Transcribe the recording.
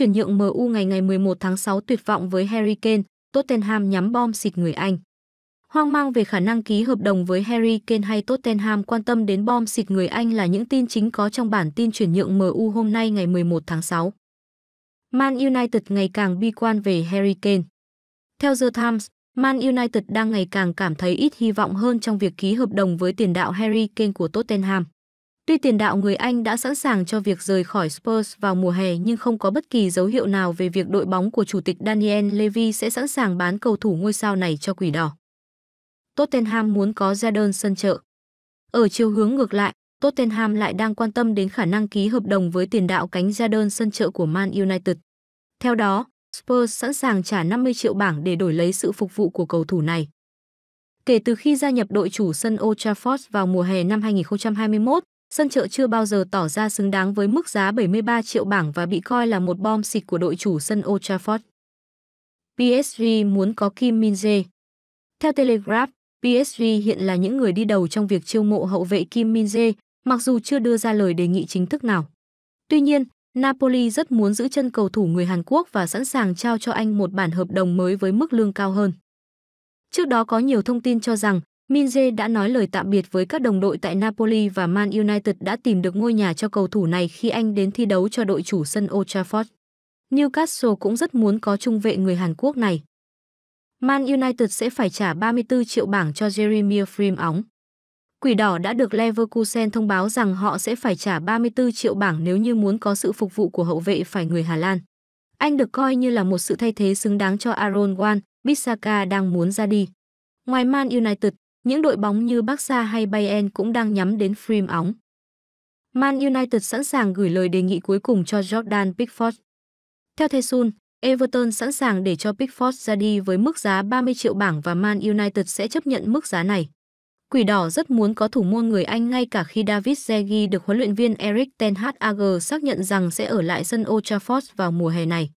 Chuyển nhượng MU ngày ngày 11 tháng 6 tuyệt vọng với Harry Kane, Tottenham nhắm bom xịt người Anh. Hoang mang về khả năng ký hợp đồng với Harry Kane hay Tottenham quan tâm đến bom xịt người Anh là những tin chính có trong bản tin chuyển nhượng MU hôm nay ngày 11 tháng 6. Man United ngày càng bi quan về Harry Kane. Theo The Times, Man United đang ngày càng cảm thấy ít hy vọng hơn trong việc ký hợp đồng với tiền đạo Harry Kane của Tottenham. Tuy tiền đạo người Anh đã sẵn sàng cho việc rời khỏi Spurs vào mùa hè nhưng không có bất kỳ dấu hiệu nào về việc đội bóng của chủ tịch Daniel Levy sẽ sẵn sàng bán cầu thủ ngôi sao này cho quỷ đỏ. Tottenham muốn có Jadon sân chợ. Ở chiều hướng ngược lại, Tottenham lại đang quan tâm đến khả năng ký hợp đồng với tiền đạo cánh Jadon sân chợ của Man United. Theo đó, Spurs sẵn sàng trả 50 triệu bảng để đổi lấy sự phục vụ của cầu thủ này. Kể từ khi gia nhập đội chủ sân Old Trafford vào mùa hè năm 2021, sân chợ chưa bao giờ tỏ ra xứng đáng với mức giá 73 triệu bảng và bị coi là một bom xịt của đội chủ sân Old Trafford. PSG muốn có Kim Min Jae. Theo Telegraph, PSG hiện là những người đi đầu trong việc chiêu mộ hậu vệ Kim Min Jae, mặc dù chưa đưa ra lời đề nghị chính thức nào. Tuy nhiên, Napoli rất muốn giữ chân cầu thủ người Hàn Quốc và sẵn sàng trao cho anh một bản hợp đồng mới với mức lương cao hơn. Trước đó có nhiều thông tin cho rằng Minje đã nói lời tạm biệt với các đồng đội tại Napoli và Man United đã tìm được ngôi nhà cho cầu thủ này khi anh đến thi đấu cho đội chủ sân Old Trafford. Newcastle cũng rất muốn có trung vệ người Hàn Quốc này. Man United sẽ phải trả 34 triệu bảng cho Jeremy Frim óng. Quỷ đỏ đã được Leverkusen thông báo rằng họ sẽ phải trả 34 triệu bảng nếu như muốn có sự phục vụ của hậu vệ phải người Hà Lan. Anh được coi như là một sự thay thế xứng đáng cho Aaron Wan, Bissaka đang muốn ra đi. Ngoài Man United, những đội bóng như Barca hay Bayern cũng đang nhắm đến Frim ống. Man United sẵn sàng gửi lời đề nghị cuối cùng cho Jordan Pickford. Theo The Sun, Everton sẵn sàng để cho Pickford ra đi với mức giá 30 triệu bảng và Man United sẽ chấp nhận mức giá này. Quỷ đỏ rất muốn có thủ môn người Anh ngay cả khi David Zegi được huấn luyện viên Erik ten Hag xác nhận rằng sẽ ở lại sân Old Trafford vào mùa hè này.